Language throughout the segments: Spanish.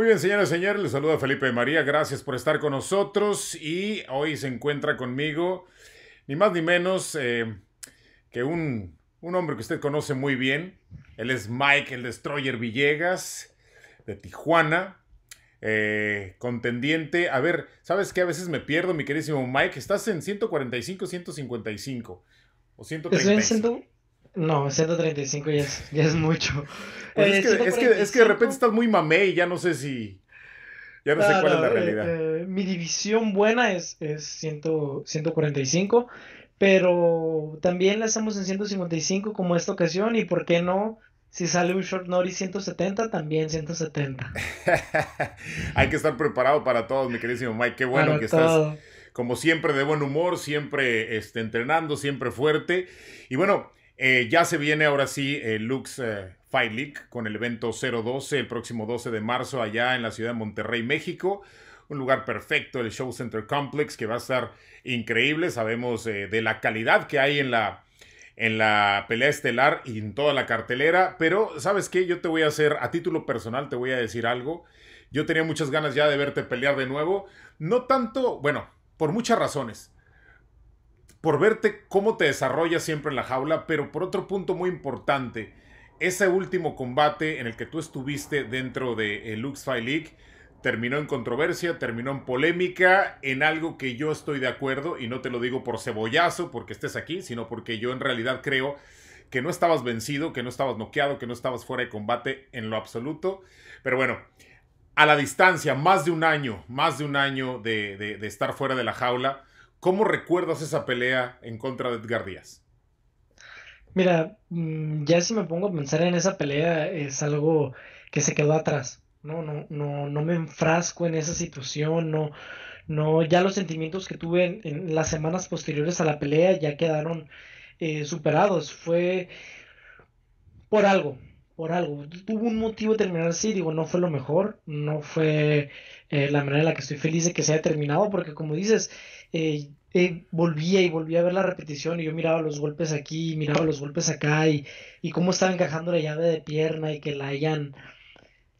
Muy bien, señoras y señores, les saluda Felipe María, gracias por estar con nosotros y hoy se encuentra conmigo ni más ni menos eh, que un, hombre que usted conoce muy bien, él es Mike, el Destroyer Villegas de Tijuana, eh, contendiente, a ver, ¿sabes qué? A veces me pierdo, mi queridísimo Mike, estás en 145, 155 o 135. No, 135 ya es, ya es mucho. es, que, de repente estás muy mamé y ya no sé si. Ya no, sé cuál es la eh, realidad. Eh, mi división buena es, 145, pero también la hacemos en 155 como esta ocasión y por qué no si sale un short nori 170, también 170. Hay que estar preparado para todos, mi queridísimo Mike. Qué bueno que estás, como siempre, de buen humor, siempre este, entrenando, siempre fuerte. Y bueno, eh, ya se viene ahora sí el Lux eh, Fight League con el evento 012 el próximo 12 de marzo allá en la ciudad de Monterrey, México. Un lugar perfecto, el Show Center Complex, que va a estar increíble. Sabemos eh, de la calidad que hay en la, en la pelea estelar y en toda la cartelera. Pero, ¿sabes qué? Yo te voy a hacer, a título personal, te voy a decir algo. Yo tenía muchas ganas ya de verte pelear de nuevo. No tanto, bueno, por muchas razones por verte cómo te desarrollas siempre en la jaula, pero por otro punto muy importante, ese último combate en el que tú estuviste dentro de eh, Lux Fight League terminó en controversia, terminó en polémica, en algo que yo estoy de acuerdo, y no te lo digo por cebollazo, porque estés aquí, sino porque yo en realidad creo que no estabas vencido, que no estabas noqueado, que no estabas fuera de combate en lo absoluto. Pero bueno, a la distancia, más de un año, más de un año de estar fuera de la jaula, ¿Cómo recuerdas esa pelea en contra de Edgar Díaz? Mira, mm, ya si me pongo a pensar en esa pelea, es algo que se quedó atrás. No, no, no, no me enfrasco en esa situación, no, no, ya los sentimientos que tuve en, las semanas posteriores a la pelea ya quedaron eh, superados. Fue por algo, por algo. Tuvo un motivo de terminar así, digo, no fue lo mejor, no fue eh, la manera en la que estoy feliz de que se haya terminado, porque como dices, eh, eh, volvía y volvía a ver la repetición y yo miraba los golpes aquí, miraba los golpes acá y, y cómo estaba encajando la llave de pierna y que la hayan,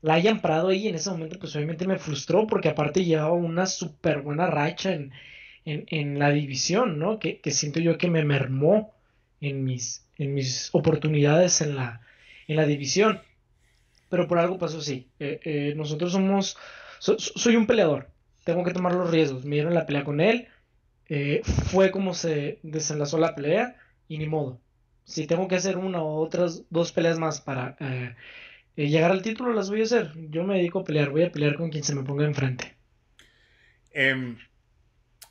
la hayan parado ahí. En ese momento pues obviamente me frustró porque aparte llevaba una súper buena racha en, la división, ¿no? Que, siento yo que me mermó en mis, en mis oportunidades en la, en la división. Pero por algo pasó así. Eh, nosotros somos... soy un peleador. Tengo que tomar los riesgos. Me dieron la pelea con él eh, fue como se desenlazó la pelea y ni modo. Si tengo que hacer una o otras dos peleas más para eh, eh, llegar al título, las voy a hacer. Yo me dedico a pelear, voy a pelear con quien se me ponga enfrente. Em,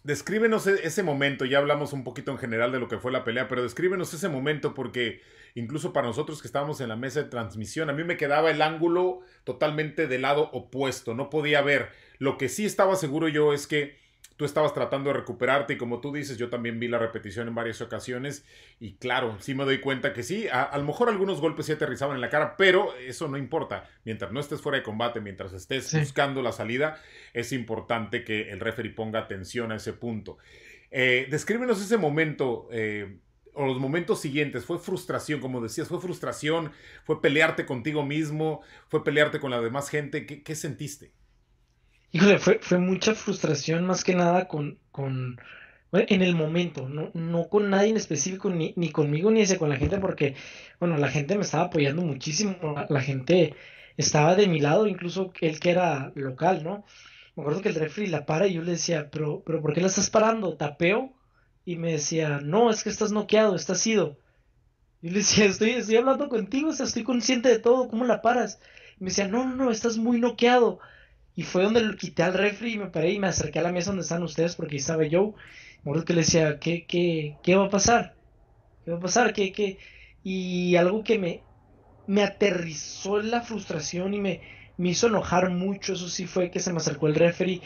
descríbenos e-, ese momento, ya hablamos un poquito en general de lo que fue la pelea, pero descríbenos ese momento porque incluso para nosotros que estábamos en la mesa de transmisión, a mí me quedaba el ángulo totalmente del lado opuesto, no podía ver. Lo que sí estaba seguro yo es que tú estabas tratando de recuperarte y como tú dices, yo también vi la repetición en varias ocasiones y claro, sí me doy cuenta que sí, a, lo mejor algunos golpes se aterrizaban en la cara, pero eso no importa. Mientras no estés fuera de combate, mientras estés buscando la salida, es importante que el referee ponga atención a ese punto. Eh, descríbenos ese momento. Eh, o los momentos siguientes, fue frustración, como decías, fue frustración, fue pelearte contigo mismo, fue pelearte con la demás gente. qué sentiste? híjole, fue, mucha frustración más que nada con, en el momento, no, con nadie en específico, ni, conmigo ni ese, con la gente, porque, bueno, la gente me estaba apoyando muchísimo, la, gente estaba de mi lado, incluso él que era local, ¿no? Me acuerdo que el refri la para y yo le decía, pero, pero ¿por qué la estás parando? ¿Tapeo? Y me decía, no, es que estás noqueado, estás ido. Y le decía, estoy, estoy hablando contigo, estoy consciente de todo, ¿cómo la paras? Y me decía, no, no, no, estás muy noqueado. Y fue donde lo quité al refri y me paré y me acerqué a la mesa donde están ustedes porque estaba yo. Me acuerdo que le decía, ¿qué, qué, qué va a pasar? ¿Qué va a pasar? ¿Qué, qué? Y algo que me, me aterrizó en la frustración y me, me hizo enojar mucho, eso sí fue que se me acercó el refri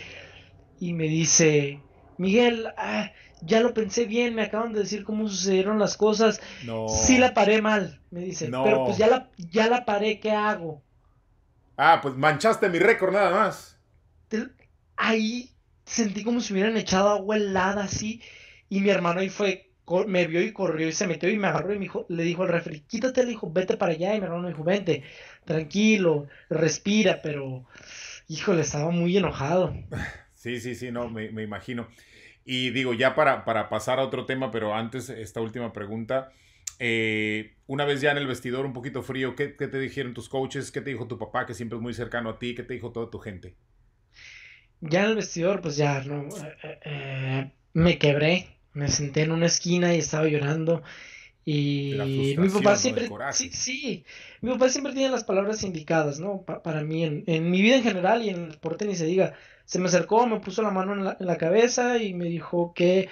y me dice, Miguel, ah, ya lo pensé bien, me acaban de decir cómo sucedieron las cosas. Sí la paré mal, me dice. Pero pues ya ya la paré, ¿qué hago? Ah, pues manchaste mi récord nada más. Ahí sentí como si hubieran echado agua helada así. Y mi hermano ahí fue, me vio y corrió y se metió y me agarró y me dijo, le dijo al refri, quítate, le dijo, vete para allá. Y mi hermano me dijo, vente, tranquilo, respira, pero híjole, estaba muy enojado. Sí, sí, sí, no, me, imagino. Y digo, ya para, para pasar a otro tema, pero antes esta última pregunta. Eh, una vez ya en el vestidor, un poquito frío, ¿qué, te dijeron tus coaches? ¿Qué te dijo tu papá, que siempre es muy cercano a ti? ¿Qué te dijo toda tu gente? Ya en el vestidor, pues ya, no, eh, eh, eh, me quebré, me senté en una esquina y estaba llorando. Y mi papá siempre, sí, sí, mi papá siempre tiene las palabras indicadas, ¿no? para mí, en, mi vida en general y en el deporte ni se diga. Se me acercó, me puso la mano en la cabeza y me dijo que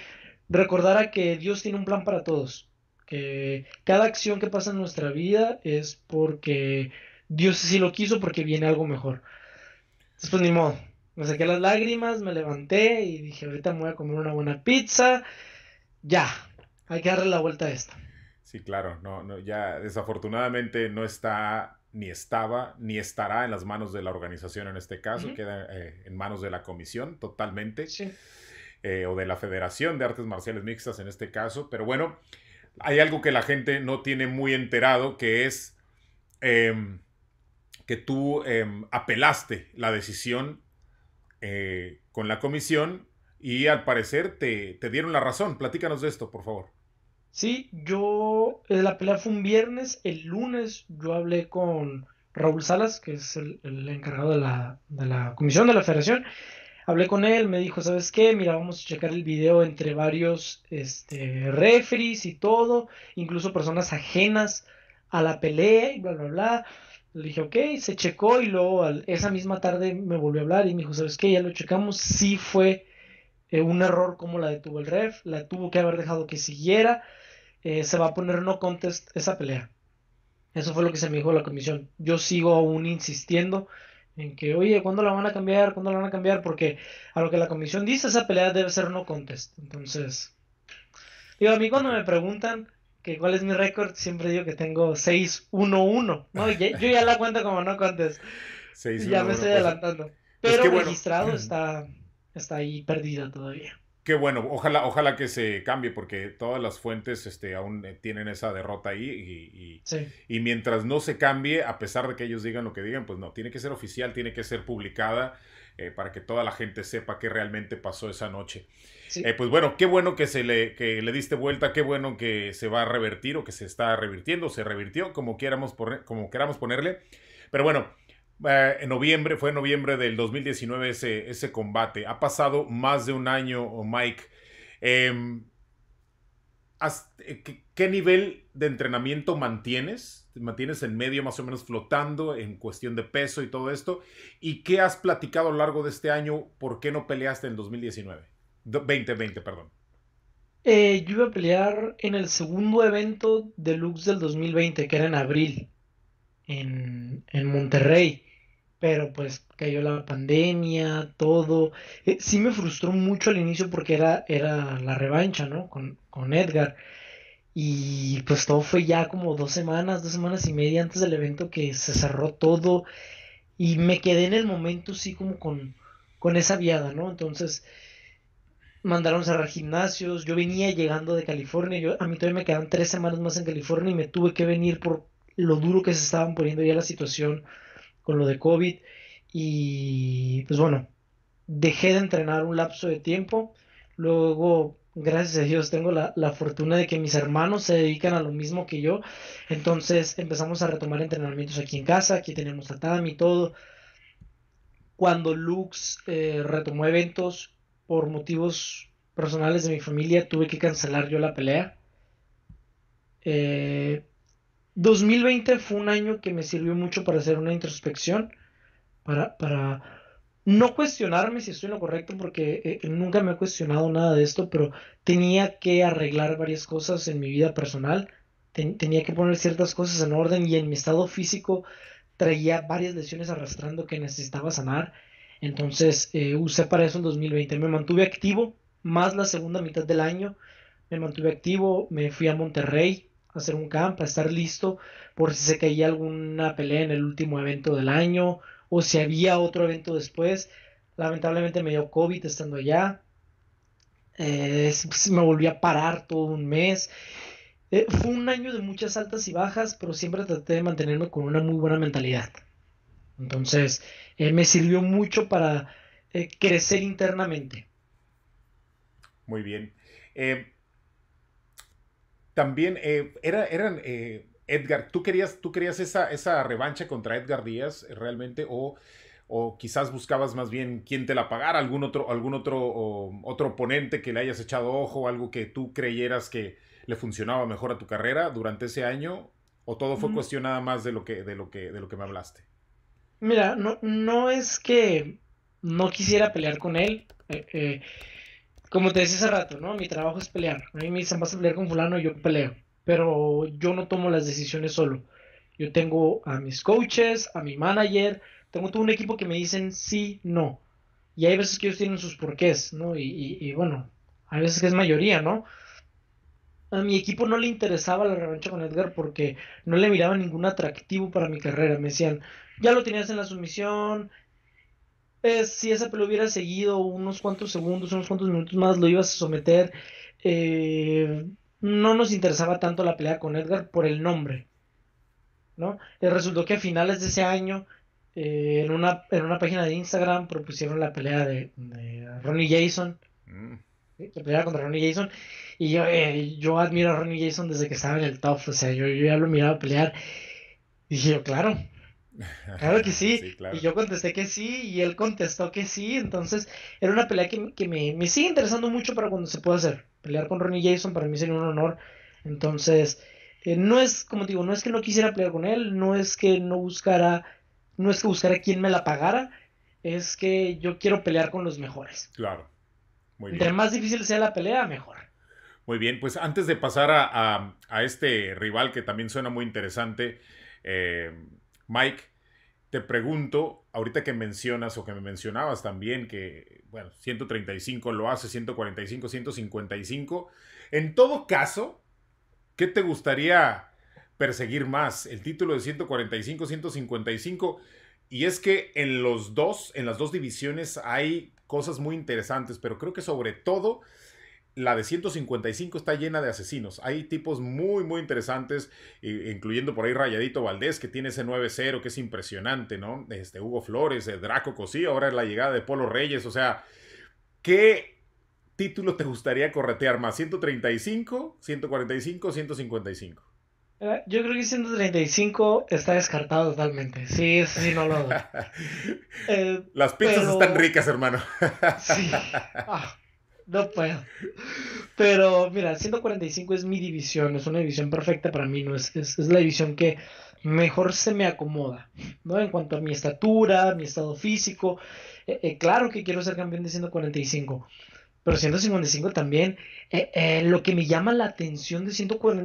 recordara que Dios tiene un plan para todos eh, cada acción que pasa en nuestra vida es porque Dios sí lo quiso, porque viene algo mejor. Después ni modo. Me saqué las lágrimas, me levanté y dije, ahorita me voy a comer una buena pizza. Ya, hay que darle la vuelta a esta. Sí, claro, no, no, ya desafortunadamente no está, ni estaba, ni estará en las manos de la organización en este caso, queda eh, en manos de la comisión totalmente, eh, o de la Federación de Artes Marciales Mixtas en este caso, pero bueno, hay algo que la gente no tiene muy enterado, que es em, que tú em, apelaste la decisión eh, con la comisión y al parecer te, dieron la razón. Platícanos de esto, por favor. Sí, yo, la pelea fue un viernes, el lunes yo hablé con Raúl Salas, que es el, encargado de la, de la comisión de la federación, hablé con él, me dijo, ¿sabes qué? Mira, vamos a checar el video entre varios este, referees y todo, incluso personas ajenas a la pelea y bla, bla, bla. Le dije, ok, se checó y luego esa misma tarde me volvió a hablar y me dijo, ¿sabes qué? Ya lo checamos, sí fue eh, un error como la detuvo el ref, la tuvo que haber dejado que siguiera, eh, se va a poner no contest esa pelea. Eso fue lo que se me dijo la comisión. Yo sigo aún insistiendo en que, oye, ¿cuándo la van a cambiar? ¿Cuándo la van a cambiar? Porque a lo que la comisión dice, esa pelea debe ser no contest. Entonces, digo, a mí cuando me preguntan que cuál es mi récord, siempre digo que tengo 6-1-1, ¿no? yo ya la cuento como no contest. 6, ya me estoy pues, adelantando. Pues, Pero registrado está, está ahí perdida todavía. Qué bueno, ojalá, ojalá que se cambie porque todas las fuentes este, aún eh, tienen esa derrota ahí y, mientras no se cambie, a pesar de que ellos digan lo que digan, pues no, tiene que ser oficial, tiene que ser publicada eh, para que toda la gente sepa qué realmente pasó esa noche. Eh, pues bueno, qué bueno que, se le, le diste vuelta, qué bueno que se va a revertir o que se está revirtiendo, se revirtió, como, queramos como queramos ponerle. Pero bueno, eh, en noviembre, fue en noviembre del 2019 ese, ese combate. Ha pasado más de un año, oh, Mike. Em, eh, ¿Qué nivel de entrenamiento mantienes? ¿Te mantienes en medio más o menos flotando en cuestión de peso y todo esto? ¿Y qué has platicado a lo largo de este año? ¿Por qué no peleaste en 2019? 2020, perdón. Eh, yo iba a pelear en el segundo evento deluxe del 2020, que era en abril, en, en Monterrey pero pues cayó la pandemia, todo. Eh, sí me frustró mucho al inicio porque era, era la revancha, ¿no? Con, Edgar. Y pues todo fue ya como dos semanas, dos semanas y media antes del evento que se cerró todo. Y me quedé en el momento, sí, como con, con esa viada, ¿no? Entonces mandaron cerrar gimnasios. Yo venía llegando de California. Yo, a mí todavía me quedan tres semanas más en California y me tuve que venir por lo duro que se estaban poniendo ya la situación con lo de COVID y pues bueno, dejé de entrenar un lapso de tiempo, luego gracias a Dios tengo la, la, fortuna de que mis hermanos se dedican a lo mismo que yo. Entonces empezamos a retomar entrenamientos aquí en casa, aquí tenemos TAM y todo. Cuando Lux eh, retomó eventos por motivos personales de mi familia, tuve que cancelar yo la pelea. Eh, 2020 fue un año que me sirvió mucho para hacer una introspección, para, no cuestionarme si estoy en lo correcto, porque eh, eh, nunca me he cuestionado nada de esto, pero tenía que arreglar varias cosas en mi vida personal, tenía que poner ciertas cosas en orden y en mi estado físico traía varias lesiones arrastrando que necesitaba sanar. Entonces eh, usé para eso en 2020. Me mantuve activo, más la segunda mitad del año. Me mantuve activo, me fui a Monterrey, hacer un camp, estar listo por si se caía alguna pelea en el último evento del año o si había otro evento después. Lamentablemente me dio COVID estando allá. Eh, me volví a parar todo un mes. Eh, fue un año de muchas altas y bajas, pero siempre traté de mantenerme con una muy buena mentalidad. Entonces, eh, me sirvió mucho para crecer internamente. Muy bien también eh, eran... Eh, Edgar, ¿tú querías, tú querías esa, esa revancha contra Edgar Díaz eh, realmente? O, o quizás buscabas más bien quién te la pagara, algún otro, algún otro, otro oponente que le hayas echado ojo, algo que tú creyeras que le funcionaba mejor a tu carrera durante ese año, o todo fue mm. cuestión nada más de lo que, de lo que, de lo que me hablaste. Mira, no, no es que no quisiera pelear con él como te decía hace rato, ¿no? Mi trabajo es pelear. A mí me dicen, vas a pelear con fulano, yo peleo. Pero yo no tomo las decisiones solo. Yo tengo a mis coaches, a mi manager, tengo todo un equipo que me dicen sí, no. Y hay veces que ellos tienen sus porqués, ¿no? Y, y bueno, hay veces que es mayoría, ¿no? A mi equipo no le interesaba la revancha con Edgar porque no le miraba ningún atractivo para mi carrera. Me decían, ya lo tenías en la sumisión, eh, si esa pelea hubiera seguido unos cuantos segundos, unos cuantos minutos más, lo ibas a someter. Eh, no nos interesaba tanto la pelea con Edgar por el nombre. ¿no? Eh, resultó que a finales de ese año, eh, en, una, en una página de Instagram, propusieron la pelea de, de Ronnie Jason. Mm. La pelea contra Ronnie Jason. Y yo, yo admiro a Ronnie Jason desde que estaba en el top. O sea, yo, yo ya lo miraba pelear. Y yo, claro, Claro que sí. Y yo contesté que sí y él contestó que sí. Entonces era una pelea que, me, sigue interesando mucho para cuando se pueda hacer. Pelear con Ronnie Jason para mí sería un honor. Entonces, eh, no es, como digo, no es que no quisiera pelear con él, no es que no buscara, no es que buscara quien me la pagara, es que yo quiero pelear con los mejores. Claro. Muy bien. Entre más difícil sea la pelea, mejor. Muy bien, pues antes de pasar a, a, este rival que también suena muy interesante, eh, Mike, te pregunto, ahorita que mencionas o que me mencionabas también que, bueno, 135 lo hace, 145, 155, en todo caso, ¿qué te gustaría perseguir más? El título de 145, 155, y es que en los dos, en las dos divisiones hay cosas muy interesantes, pero creo que sobre todo la de 155 está llena de asesinos. Hay tipos muy, muy interesantes, eh, incluyendo por ahí Rayadito Valdés, que tiene ese 9-0, que es impresionante, ¿no? Este Hugo Flores, eh, Draco Cosí, ahora es la llegada de Polo Reyes. O sea, ¿qué título te gustaría corretear más? ¿135, 145, 155? Yo creo que 135 está descartado totalmente. Sí, sí no lo hago. Eh, Las pizzas están ricas, hermano. sí. Ah, no puedo. Pero mira, 145 es mi división, es una división perfecta para mí, ¿no? Es, la división que mejor se me acomoda, ¿no? En cuanto a mi estatura, mi estado físico. Eh, eh, claro que quiero ser campeón de 145, pero 155 también. Eh, lo que me llama la atención de,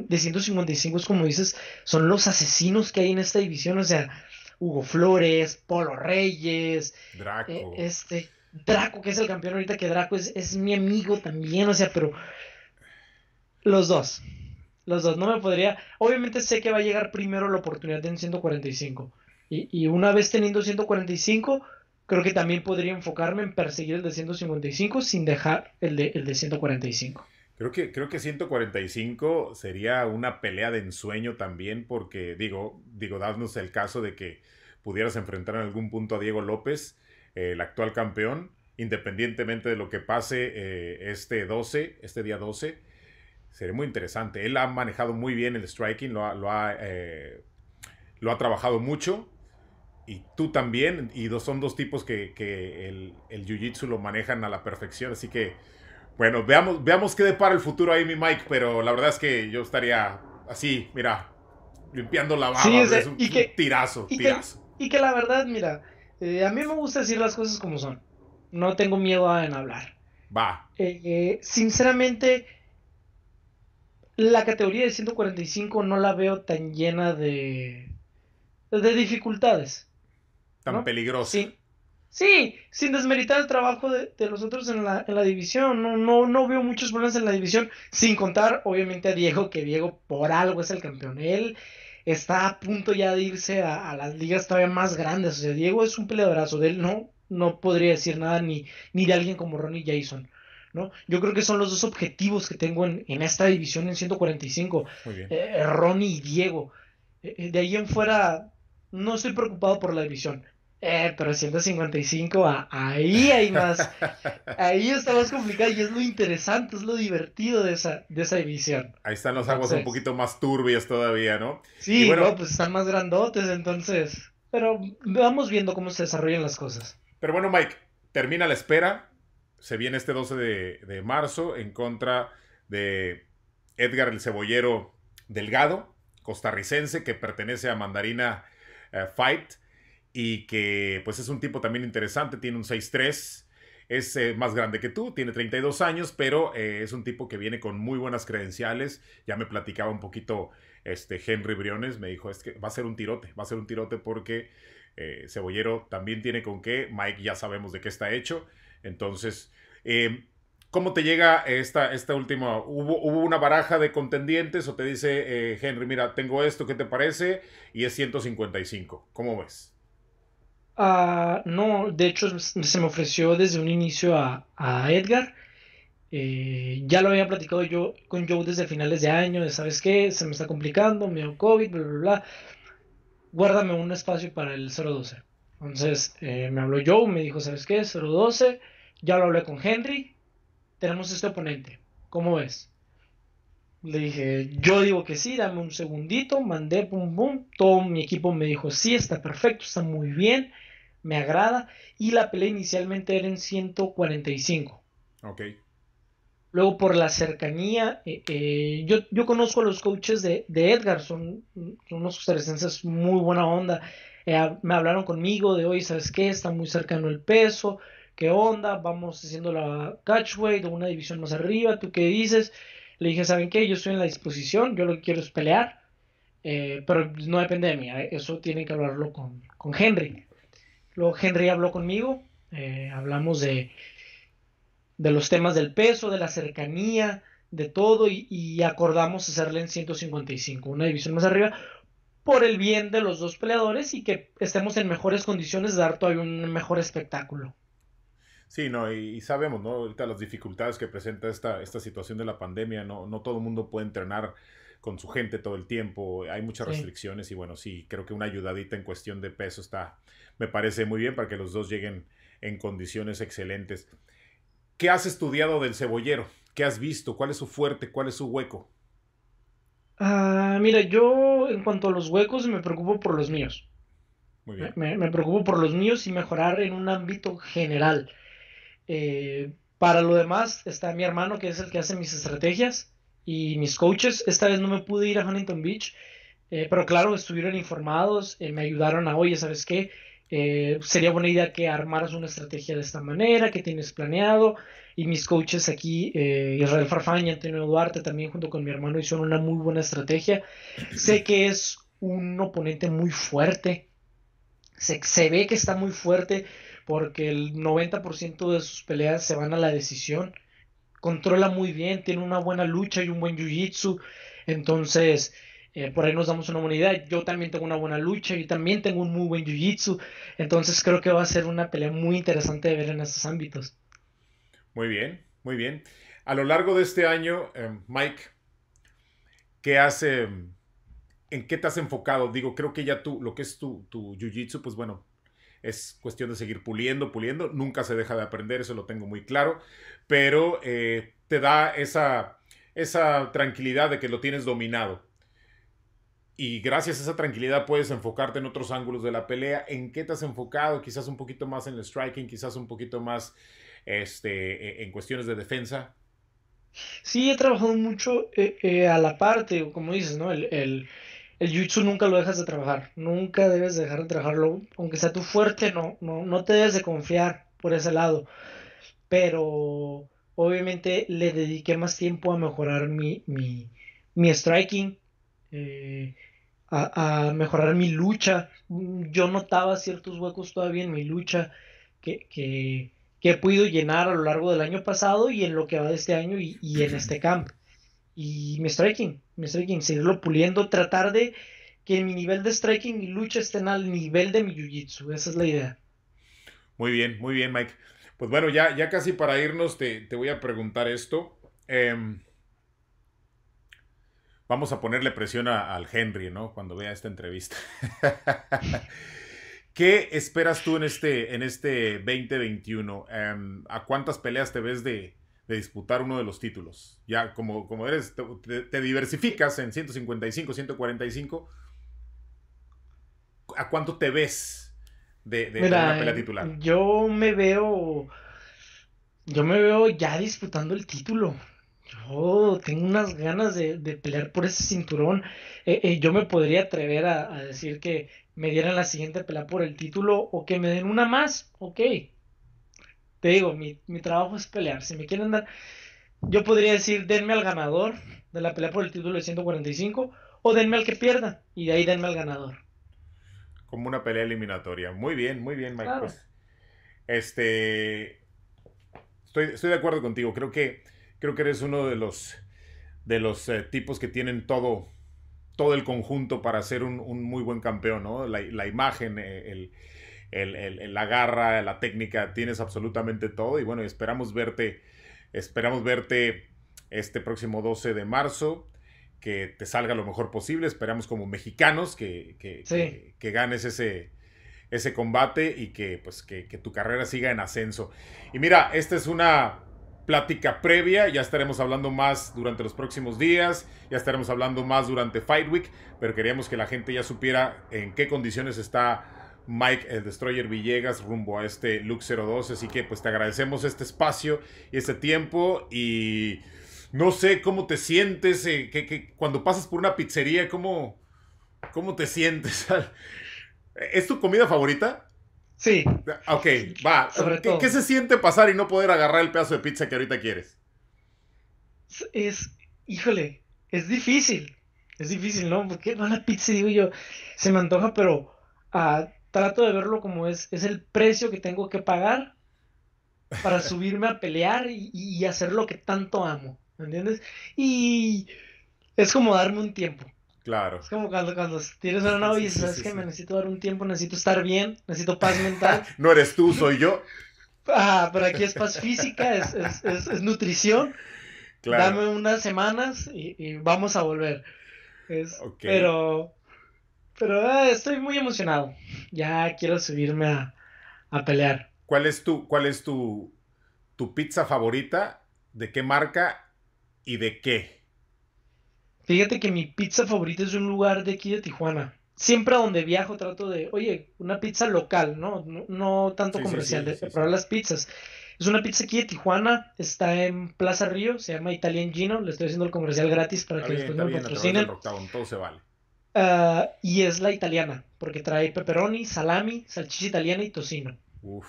de 155 es como dices, son los asesinos que hay en esta división, o sea, Hugo Flores, Polo Reyes, Draco. este, Draco, que es el campeón ahorita, que Draco es, mi amigo también, o sea, pero los dos. Los dos, no me podría. Obviamente sé que va a llegar primero la oportunidad en 145. Y, y, una vez teniendo 145, creo que también podría enfocarme en perseguir el de 155 sin dejar el de, el de 145. Creo que, creo que 145 sería una pelea de ensueño también, porque digo, digo, dadnos el caso de que pudieras enfrentar en algún punto a Diego López el actual campeón, independientemente de lo que pase eh, este 12, este día 12. Sería muy interesante. Él ha manejado muy bien el striking, lo ha, lo ha, eh, trabajado mucho. Y tú también. Y dos, son dos tipos que, el, jiu-jitsu lo manejan a la perfección. Así que, bueno, veamos, veamos qué depara el futuro ahí, mi Mike. Pero la verdad es que yo estaría así, mira, limpiando la baba. es, un, tirazo, tirazo. y que la verdad, mira, eh, a mí me gusta decir las cosas como son. No tengo miedo en hablar. Va. Eh, eh, sinceramente, la categoría de 145 no la veo tan llena de, de dificultades. Tan peligrosa. Sí. Sí, sin desmeritar el trabajo de, los otros en la, en la división. No, no, no, veo muchos problemas en la división, sin contar, obviamente, a Diego, que Diego por algo es el campeón. Él está a punto ya de irse a, las ligas todavía más grandes. O sea, Diego es un peleadorazo, de él no, no podría decir nada ni, ni de alguien como Ronnie Jason. ¿no? Yo creo que son los dos objetivos que tengo en, esta división en 145, eh, Ronnie y Diego. Eh, eh, de ahí en fuera, no estoy preocupado por la división. Eh, pero 155, ahí hay más. ahí está más complicado y es lo interesante, es lo divertido de esa, de esa división. Ahí están los aguas un poquito más turbias todavía, ¿no? Sí, bueno, pues están más grandotes, entonces. Pero vamos viendo cómo se desarrollan las cosas. Pero bueno, Mike, termina la espera. Se viene este 12 de, marzo en contra de Edgar el Cebollero Delgado, costarricense, que pertenece a Mandarina eh, Fight y que pues es un tipo también interesante, tiene un 6'3", es eh, más grande que tú, tiene 32 años, pero eh, es un tipo que viene con muy buenas credenciales. Ya me platicaba un poquito este Henry Briones, me dijo, es que va a ser un tirote, va a ser un tirote porque eh, Cebollero también tiene con qué, Mike ya sabemos de qué está hecho. Entonces, em, ¿cómo te llega esta, esta última? ¿Hubo, ¿Hubo, una baraja de contendientes o te dice Henry, mira, tengo esto, ¿qué te parece? Y es 155, ¿cómo ves? Ah, no, de hecho se me ofreció desde un inicio a, Edgar. Eh, ya lo había platicado yo con Joe desde finales de año, sabes qué, se me está complicando, me dio COVID, bla, bla, bla. Guárdame un espacio para el 012. Entonces eh, me habló Joe, me dijo, ¿sabes qué? 012, ya lo hablé con Henry, tenemos este oponente, ¿cómo ves? Le dije, yo digo que sí, dame un segundito, mandé, pum, pum, todo mi equipo me dijo, sí, está perfecto, está muy bien me agrada. Y la pelea inicialmente era en 145. Ok. Luego por la cercanía, eh, eh, yo, yo, conozco a los coaches de, de Edgar, son, son unos costarricenses muy buena onda. Eh, me hablaron conmigo de hoy, ¿sabes qué? Está muy cercano el peso, ¿qué onda? Vamos haciendo la catchweight o una división más arriba, ¿tú qué dices? Le dije, ¿saben qué? Yo estoy en la disposición, yo lo que quiero es pelear, pero no depende de mí, eso tiene que hablarlo con, con Henry. Luego Henry habló conmigo, eh, hablamos de, de los temas del peso, de la cercanía, de todo y, acordamos hacerle en 155, una división más arriba, por el bien de los dos peleadores y que estemos en mejores condiciones de dar todavía un mejor espectáculo. Sí, no, y, sabemos, ¿no? Ahorita las dificultades que presenta esta, esta situación de la pandemia, no, no todo el mundo puede entrenar con su gente todo el tiempo, hay muchas restricciones y bueno, sí, creo que una ayudadita en cuestión de peso está, me parece muy bien para que los dos lleguen en condiciones excelentes. ¿Qué has estudiado del cebollero? ¿Qué has visto? ¿Cuál es su fuerte? ¿Cuál es su hueco? Ah, mira, yo en cuanto a los huecos me preocupo por los míos. Muy bien. Me, preocupo por los míos y mejorar en un ámbito general. Eh, para lo demás está mi hermano, que es el que hace mis estrategias y mis coaches. Esta vez no me pude ir a Huntington Beach, eh, pero claro, estuvieron informados, eh, me ayudaron a, oye, ¿sabes qué? Eh, sería buena idea que armaras una estrategia de esta manera, que tienes planeado. Y mis coaches aquí, Israel Farfán y Antonio Duarte, también junto con mi hermano, hicieron una muy buena estrategia. Sé que es un oponente muy fuerte. Se, se ve que está muy fuerte porque el 90% de sus peleas se van a la decisión controla muy bien, tiene una buena lucha y un buen jiu-jitsu. Entonces, eh, por ahí nos damos una buena idea. Yo también tengo una buena lucha, y también tengo un muy buen jiu-jitsu. Entonces, creo que va a ser una pelea muy interesante de ver en esos ámbitos. Muy bien, muy bien. A lo largo de este año, eh, Mike, ¿qué hace, em, ¿En qué te has enfocado? Digo, creo que ya tú, lo que es tu, tu jiu-jitsu, pues bueno, es cuestión de seguir puliendo, puliendo, nunca se deja de aprender, eso lo tengo muy claro, pero eh, te da esa, esa tranquilidad de que lo tienes dominado. Y gracias a esa tranquilidad puedes enfocarte en otros ángulos de la pelea, en qué te has enfocado, quizás un poquito más en el striking, quizás un poquito más este, e-, en cuestiones de defensa. Sí, he trabajado mucho eh, eh, a la parte, como dices, ¿no? el, el jiu-jitsu nunca lo dejas de trabajar, nunca debes dejar de trabajarlo, aunque sea tú fuerte, no, no, te debes de confiar por ese lado. Pero obviamente le dediqué más tiempo a mejorar mi, mi, mi striking, eh, a, mejorar mi lucha. Yo notaba ciertos huecos todavía en mi lucha que, he podido llenar a lo largo del año pasado y en lo que va de este año y, y en este campo y mi striking, mi striking, seguirlo puliendo, tratar de que mi nivel de striking y lucha estén al nivel de mi jiu-jitsu, esa es la idea. Muy bien, muy bien Mike. Pues bueno, ya, ya casi para irnos te, voy a preguntar esto. Em, vamos a ponerle presión al Henry, ¿no? Cuando vea esta entrevista. ¿Qué esperas tú en este, en este 2021? Em, ¿A cuántas peleas te ves de, de disputar uno de los títulos. Ya como, como eres, te, diversificas en 155, 145. ¿A cuánto te ves de, de, una pelea titular? Yo me veo. Yo me veo ya disputando el título. Yo tengo unas ganas de, de pelear por ese cinturón. Eh, eh, yo me podría atrever a, a, decir que me dieran la siguiente pelea por el título o que me den una más. Ok, te digo, mi, trabajo es pelear. Si me quieren dar, yo podría decir, denme al ganador de la pelea por el título de 145 o denme al que pierda y de ahí denme al ganador. Como una pelea eliminatoria. Muy bien, muy bien, Mike. Pues, este, estoy, de acuerdo contigo. Creo que, creo que eres uno de los, de los eh, tipos que tienen todo, todo el conjunto para ser un, muy buen campeón, ¿no? La, la imagen, eh, el, la garra, la técnica, tienes absolutamente todo. Y bueno, esperamos verte, esperamos verte este próximo 12 de marzo, que te salga lo mejor posible. Esperamos como mexicanos que, que, ganes ese, ese combate y que, pues, que, que, tu carrera siga en ascenso. Y mira, esta es una plática previa, ya estaremos hablando más durante los próximos días, ya estaremos hablando más durante Fight Week, pero queríamos que la gente ya supiera en qué condiciones está Mike el Destroyer Villegas rumbo a este Lux 02. Así que pues te agradecemos este espacio y este tiempo y no sé cómo te sientes eh, que, cuando pasas por una pizzería, ¿cómo, cómo te sientes? ¿Es tu comida favorita? Sí. Ok, va. ¿Qué, se siente pasar y no poder agarrar el pedazo de pizza que ahorita quieres? Es, híjole, es difícil. Es difícil, ¿no? Porque no la pizza, digo yo, se me antoja, pero ah, trato de verlo como es, es el precio que tengo que pagar para subirme a pelear y, hacer lo que tanto amo, ¿me entiendes? Y es como darme un tiempo. Claro. Es como cuando, tienes una novia y sabes que me necesito dar un tiempo, necesito estar bien, necesito paz mental. no eres tú, soy yo. Ah, pero aquí es paz física, es, nutrición. Claro. Dame unas semanas y, vamos a volver. Pero pero eh, estoy muy emocionado. Ya quiero subirme a, pelear. ¿Cuál es tu, cuál es tu, tu pizza favorita? ¿De qué marca y de qué? Fíjate que mi pizza favorita es de un lugar de aquí de Tijuana. Siempre donde viajo trato de, oye, una pizza local, ¿no? No, tanto comercial, de, probar las pizzas. Es una pizza aquí de Tijuana, está en Plaza Río, se llama Italian Gino, le estoy haciendo el comercial gratis para que después me patrocinen. Todo se vale y es la italiana, porque trae pepperoni, salami, salchicha italiana y tocino.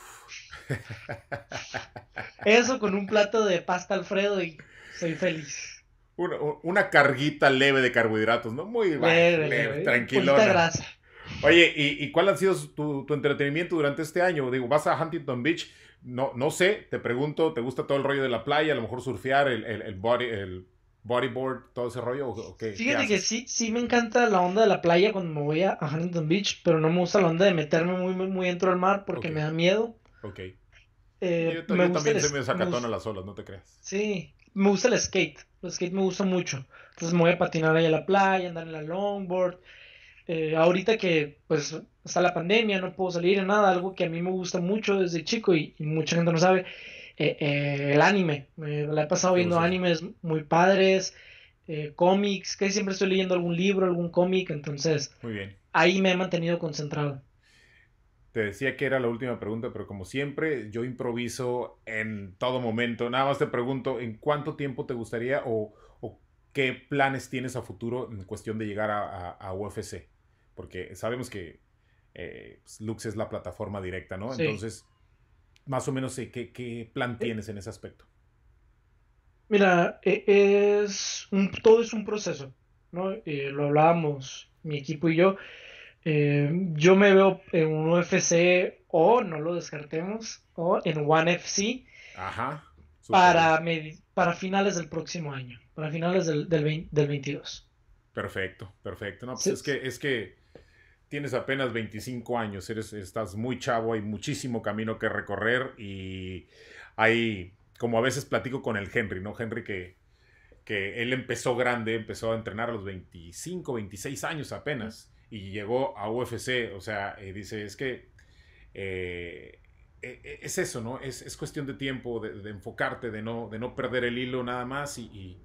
Eso con un plato de pasta Alfredo y soy feliz. Una, carguita leve de carbohidratos, ¿no? Muy leve, tranquilo. grasa. Oye, ¿y, cuál ha sido tu, entretenimiento durante este año? Digo, vas a Huntington Beach, no, no sé, te pregunto, ¿te gusta todo el rollo de la playa? A lo mejor surfear, el, el body, el bodyboard, todo ese rollo? ¿o Fíjate que sí, sí me encanta la onda de la playa cuando me voy a, Huntington Beach, pero no me gusta la onda de meterme muy, muy, muy dentro del mar porque me da miedo. Ok. Eh, yo, también se a las olas, no te creas. Sí, me gusta el skate, el skate me gusta mucho. Entonces me voy a patinar ahí a la playa, andar en la longboard. Eh, ahorita que pues está la pandemia, no puedo salir en nada, algo que a mí me gusta mucho desde chico y mucha gente no sabe, eh, eh, el anime. Me la he pasado viendo animes muy padres, eh, cómics, que siempre estoy leyendo algún libro, algún cómic, entonces muy bien. ahí me he mantenido concentrado. Te decía que era la última pregunta, pero como siempre, yo improviso en todo momento. Nada más te pregunto, ¿en cuánto tiempo te gustaría o, o qué planes tienes a futuro en cuestión de llegar a, a, UFC? Porque sabemos que pues, Lux es la plataforma directa, ¿no? Entonces, más o menos eh, qué, qué plan eh, tienes en ese aspecto? Mira, eh, es todo es un proceso, ¿no? lo hablábamos mi equipo y yo. yo me veo en un UFC o, no lo descartemos, o en One FC Ajá, para, finales del próximo año, para finales del, del, 22. Perfecto, perfecto. No, pues es que, es que tienes apenas 25 años, eres, estás muy chavo, hay muchísimo camino que recorrer y hay, como a veces platico con el Henry, ¿no? Henry que, que él empezó grande, empezó a entrenar a los 25, 26 años apenas y llegó a UFC, o sea, eh, dice, es que eh, eh, es eso, ¿no? Es, cuestión de tiempo, de, enfocarte, de no, de no perder el hilo nada más y,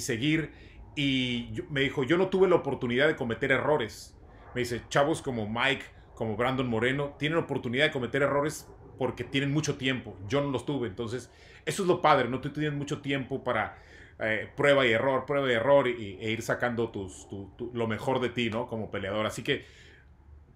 seguir. Y me dijo, yo no tuve la oportunidad de cometer errores me dice, chavos como Mike, como Brandon Moreno, tienen oportunidad de cometer errores porque tienen mucho tiempo. Yo no los tuve. Entonces, eso es lo padre, ¿no? Tú tienes mucho tiempo para eh, prueba y error, prueba y error e ir sacando tus, lo mejor de ti, ¿no? Como peleador. Así que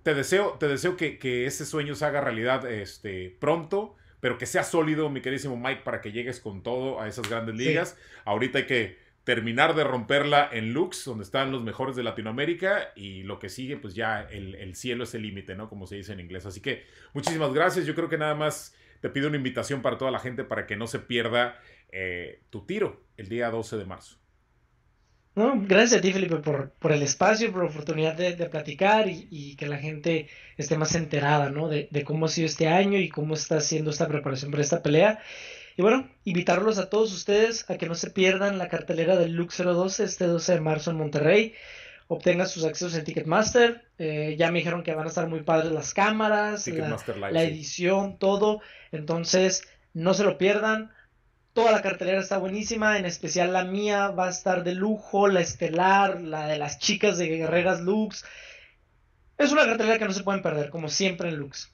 te deseo, te deseo que, ese sueño se haga realidad este, pronto, pero que sea sólido, mi queridísimo Mike, para que llegues con todo a esas grandes ligas. Ahorita hay que terminar de romperla en Lux, donde están los mejores de Latinoamérica, y lo que sigue, pues ya el, cielo es el límite, ¿no? Como se dice en inglés. Así que muchísimas gracias. Yo creo que nada más te pido una invitación para toda la gente para que no se pierda eh, tu tiro el día 12 de marzo. No, gracias a ti, Felipe, por, por el espacio, por la oportunidad de, platicar y, que la gente esté más enterada, ¿no? De, cómo ha sido este año y cómo está haciendo esta preparación para esta pelea. Y bueno, invitarlos a todos ustedes a que no se pierdan la cartelera del Lux 012 este 12 de marzo en Monterrey. Obtengan sus accesos en Ticketmaster. Eh, ya me dijeron que van a estar muy padres las cámaras, la, edición, todo. Entonces, no se lo pierdan Toda la cartelera está buenísima, en especial la mía va a estar de lujo, la estelar, la de las chicas de Guerreras Lux. Es una cartelera que no se pueden perder, como siempre en Lux.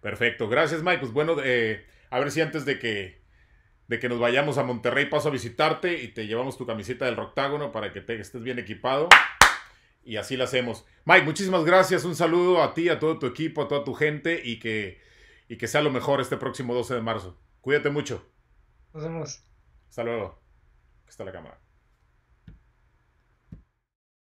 Perfecto, gracias Mike. Pues bueno, eh, a ver si antes de que, de que nos vayamos a Monterrey paso a visitarte y te llevamos tu camiseta del Roctágono para que te, estés bien equipado. Y así la hacemos. Mike, muchísimas gracias. Un saludo a ti, a todo tu equipo, a toda tu gente y que, y que sea lo mejor este próximo 12 de marzo. Cuídate mucho. Nos vemos. Hasta luego. Está la cámara.